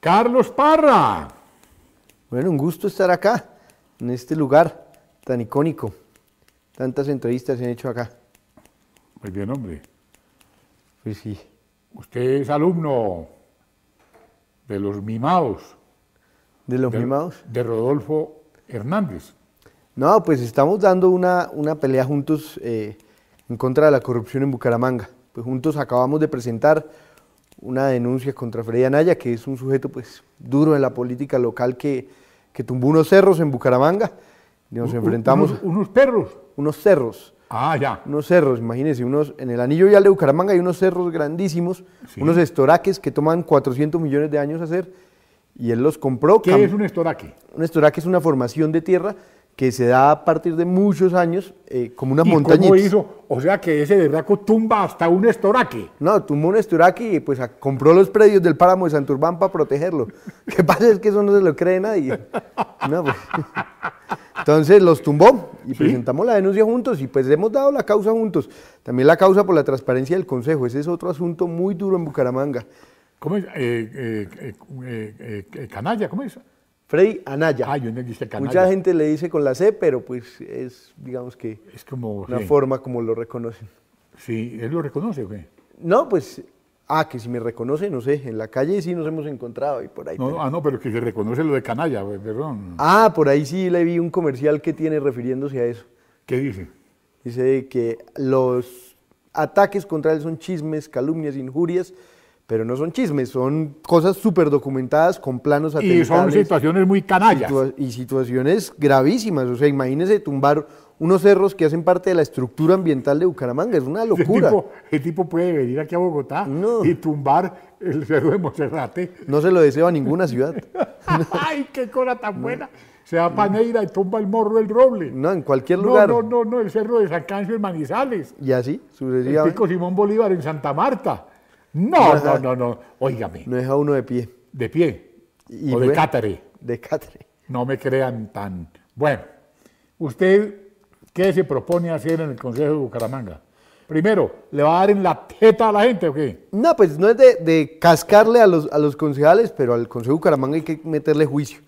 Carlos Parra. Bueno, un gusto estar acá, en este lugar tan icónico. Tantas entrevistas se han hecho acá. Muy bien, hombre. Pues sí. Usted es alumno de los mimados. ¿De los mimados? De Rodolfo Hernández. No, pues estamos dando una, una pelea juntos eh, en contra de la corrupción en Bucaramanga. Pues juntos acabamos de presentar una denuncia contra Freddy Anaya, que es un sujeto pues duro en la política local que, tumbó unos cerros en Bucaramanga. Nos enfrentamos... Unos, perros? Unos cerros. Ah, ya. Unos cerros, imagínense, unos, en el anillo vial de Bucaramanga hay unos cerros grandísimos, unos estoraques que toman 400 millones de años hacer, y él los compró. ¿Qué es un estoraque? Un estoraque es una formación de tierra que se da a partir de muchos años eh, como una montaña. hizo? O sea que ese de tumba hasta un estoraque. No, tumbó un estoraque y pues compró los predios del páramo de Santurbán para protegerlo. ¿Qué pasa? Es que eso no se lo cree nadie. No, pues. Entonces los tumbó y presentamos la denuncia juntos y pues hemos dado la causa juntos. También la causa por la transparencia del Consejo. Ese es otro asunto muy duro en Bucaramanga. ¿Cómo es? Eh, eh, canalla, ¿cómo es? Freddy Anaya. Ah, yo Mucha gente le dice con la C, pero pues es, digamos que, es como, una forma como lo reconocen. Sí, ¿él lo reconoce o qué? No, pues, ah, que si me reconoce, no sé, en la calle sí nos hemos encontrado y por ahí. No, Ah, no, pero que se reconoce lo de canalla, perdón. Ah, por ahí sí le vi un comercial que tiene refiriéndose a eso. ¿Qué dice? Dice que los ataques contra él son chismes, calumnias, injurias pero no son chismes, son cosas súper documentadas con planos atentados. Y son situaciones muy canallas. y situaciones gravísimas, o sea, imagínese tumbar unos cerros que hacen parte de la estructura ambiental de Bucaramanga, es una locura. ¿Qué tipo, puede venir aquí a Bogotá y tumbar el cerro de Monserrate. No se lo deseo a ninguna ciudad. ¡Ay, qué cosa tan buena! Se va a Paneira y tumba el morro del roble. No, en cualquier lugar. No, no, no, el cerro de San Cancio en Manizales. Y así, sucesivamente. El pico Simón Bolívar en Santa Marta. No, no, no, no, óigame. No es a uno de pie. De pie. Y o de cátere. De cátere. No me crean tan. Bueno, usted, ¿qué se propone hacer en el Consejo de Bucaramanga? Primero, ¿le va a dar en la teta a la gente o qué? No, pues no es de, cascarle a los, concejales, pero al Consejo de Bucaramanga hay que meterle juicio.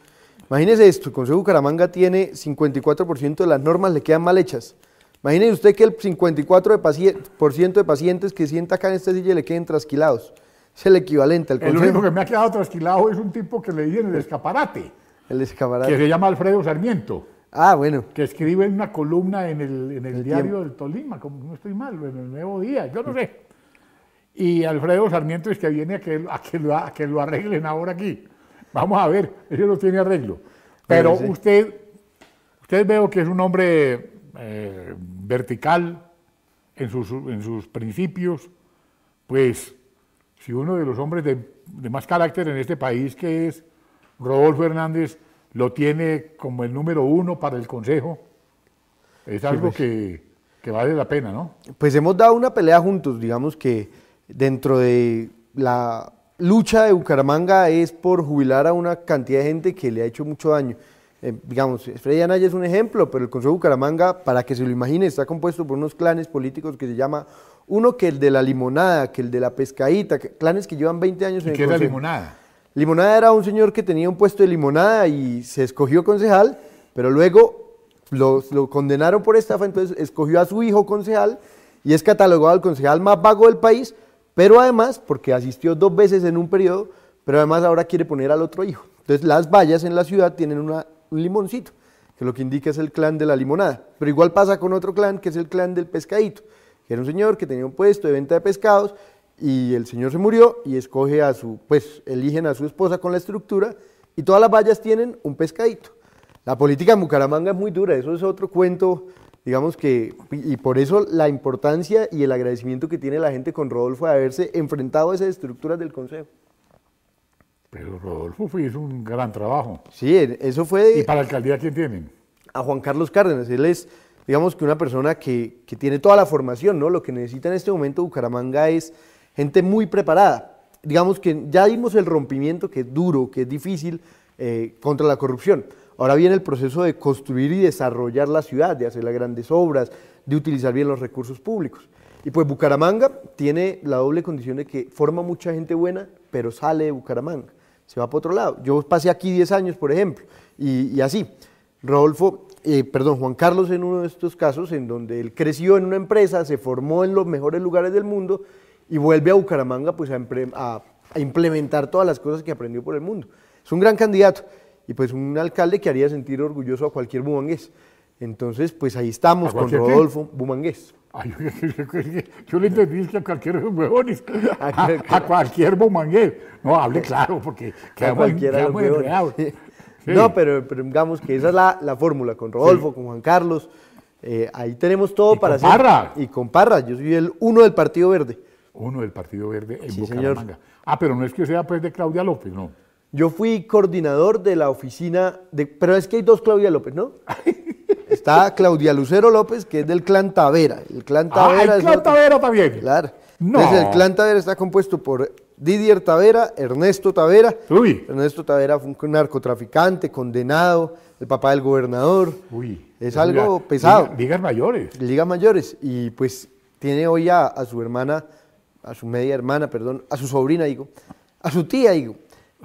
Imagínese esto, el Consejo de Bucaramanga tiene 54% de las normas le quedan mal hechas. Imagínense usted que el 54% de, pacientes, que sienta acá en este silla le queden trasquilados. Es el equivalente al El único que me ha quedado trasquilado es un tipo que le en el escaparate. El escaparate. Que se llama Alfredo Sarmiento. Ah, bueno. Que escribe en una columna en el, diario del Tolima, como no estoy mal, en el Nuevo Día, yo no sé. Y Alfredo Sarmiento es que viene a que, que, lo, arreglen ahora aquí. Vamos a ver, ese no tiene arreglo. Pero usted, usted veo que es un hombre eh, vertical en sus, en sus, principios, pues si uno de los hombres de, más carácter en este país, que es Rodolfo Hernández, lo tiene como el número uno para el Consejo, es algo pues. que, que vale la pena, ¿no? Pues hemos dado una pelea juntos, digamos que dentro de la lucha de Bucaramanga es por jubilar a una cantidad de gente que le ha hecho mucho daño. Eh, digamos, Freddy Anaya es un ejemplo, pero el Consejo Bucaramanga, para que se lo imagine, está compuesto por unos clanes políticos que se llama uno que el de la limonada, que el de la pescadita, clanes que llevan 20 años en el el ¿Qué era limonada? Limonada era un señor que tenía un puesto de limonada y se escogió concejal, pero luego lo, condenaron por estafa, entonces escogió a su hijo concejal y es catalogado al concejal más vago del país, pero además, porque asistió dos veces en un periodo, pero además ahora quiere poner al otro hijo. Entonces las vallas en la ciudad tienen una un limoncito, que lo que indica es el clan de la limonada. Pero igual pasa con otro clan, que es el clan del pescadito, que era un señor que tenía un puesto de venta de pescados y el señor se murió y escoge a su, pues eligen a su esposa con la estructura y todas las vallas tienen un pescadito. La política de Bucaramanga es muy dura, eso es otro cuento, digamos que, y por eso la importancia y el agradecimiento que tiene la gente con Rodolfo de haberse enfrentado a esas estructuras del Consejo. Pero Rodolfo es un gran trabajo. Sí, eso fue... ¿Y para la alcaldía quién tienen? A Juan Carlos Cárdenas, él es, digamos que una persona que, tiene toda la formación, ¿no? Lo que necesita en este momento Bucaramanga es gente muy preparada. Digamos que ya dimos el rompimiento que es duro, que es difícil eh, contra la corrupción. Ahora viene el proceso de construir y desarrollar la ciudad, de hacer las grandes obras, de utilizar bien los recursos públicos. Y pues Bucaramanga tiene la doble condición de que forma mucha gente buena, pero sale de Bucaramanga se va para otro lado. Yo pasé aquí 10 años, por ejemplo, y, así. Rodolfo, eh, perdón, Juan Carlos en uno de estos casos en donde él creció en una empresa, se formó en los mejores lugares del mundo y vuelve a Bucaramanga pues, a, implementar todas las cosas que aprendió por el mundo. Es un gran candidato y pues un alcalde que haría sentir orgulloso a cualquier bumangués. Entonces, pues ahí estamos con Rodolfo Bumangués yo, le entendí que a cualquier los a, a cualquier bomangué. No, hable claro, porque quedamos, enredados. No, pero, digamos que esa es la, fórmula con Rodolfo, con Juan Carlos. Eh, ahí tenemos todo para hacer. Parra. Y con Parra. Yo soy el uno del Partido Verde. Uno del Partido Verde en Ah, pero no es que sea pues de Claudia López, no. Yo fui coordinador de la oficina de. Pero es que hay dos Claudia López, ¿no? Está Claudia Lucero López, que es del clan Tavera. El clan Tavera ah, el clan Tavera también. Claro. No. el clan Tavera está compuesto por Didier Tavera, Ernesto Tavera. Uy. Ernesto Tavera fue un narcotraficante, condenado, el papá del gobernador. Uy. Es algo pesado. Ligas mayores. Ligas mayores. Y pues tiene hoy a, su hermana, a su media hermana, perdón, a su sobrina, digo, a su tía, digo,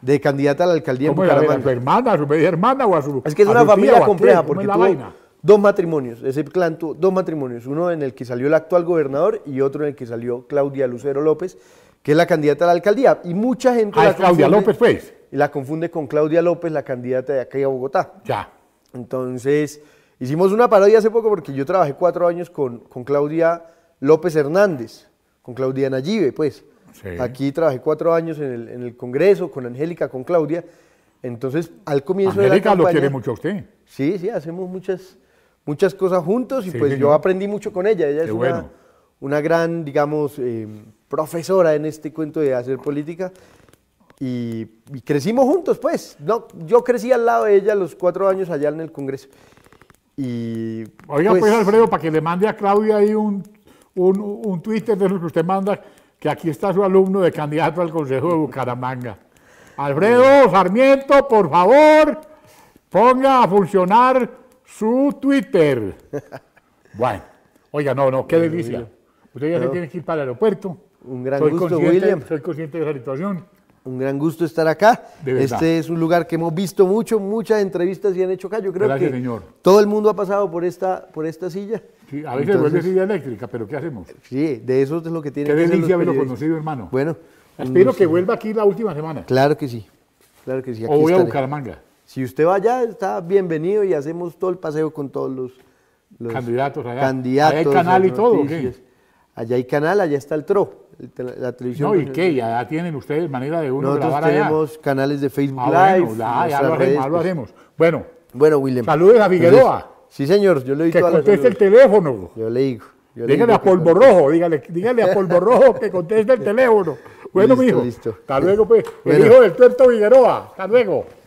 de candidata a la alcaldía ¿A su hermana, a su media hermana o a su.? Es que es una familia compleja, porque vaina? dos matrimonios, ese clan tuvo dos matrimonios, uno en el que salió el actual gobernador y otro en el que salió Claudia Lucero López, que es la candidata a la alcaldía. Y mucha gente... Ah, la Claudia López, pues. Y la confunde con Claudia López, la candidata de aquí a Bogotá. Ya. Entonces, hicimos una parodia hace poco porque yo trabajé cuatro años con, con Claudia López Hernández, con Claudia Nayive, pues. Aquí trabajé cuatro años en el, en el Congreso, con Angélica, con Claudia. Entonces, al comienzo de la campaña... lo quiere mucho a usted. Sí, sí, hacemos muchas muchas cosas juntos y pues yo aprendí mucho con ella. Ella es una, una, gran, digamos, eh, profesora en este cuento de hacer política. Y, crecimos juntos, pues. No, yo crecí al lado de ella los cuatro años allá en el Congreso. Y, Oiga, pues, pues Alfredo, para que le mande a Claudia ahí un, un, un Twitter de los que usted manda, que aquí está su alumno de candidato al Consejo de Bucaramanga. Alfredo Sarmiento, por favor, ponga a funcionar su Twitter. Bueno, oiga, no, no, qué delicia. Usted ya se tiene que ir para el aeropuerto. Un gran gusto, William. Soy consciente de la situación. Un gran gusto estar acá. Este es un lugar que hemos visto mucho, muchas entrevistas y han hecho acá. Yo creo Gracias, que señor. todo el mundo ha pasado por esta, por esta silla. Sí, a veces vuelve silla eléctrica, pero ¿qué hacemos? Sí, de eso es lo que tiene Qué delicia haberlo conocido, hermano. Bueno. Espero que vuelva aquí la última semana. Claro que sí. Claro que sí. o voy a a manga. Si usted va allá, está bienvenido y hacemos todo el paseo con todos los, candidatos allá. Candidatos, hay canal y todo, qué? Allá hay canal, allá está el TRO, la televisión. No, ¿y qué? Ya tienen ustedes manera de uno Nosotros tenemos canales de Facebook ah, Live. ya lo haremos, lo pues. haremos, Bueno, bueno William. Saludos a Figueroa. sí, señor, yo le digo. Que conteste el teléfono. Yo le digo. Yo dígale a Polvo Rojo, dígale, a Polvo que conteste el teléfono. Bueno, mi mijo. Listo. Hasta luego, pues. El hijo del tuerto Figueroa. Hasta luego.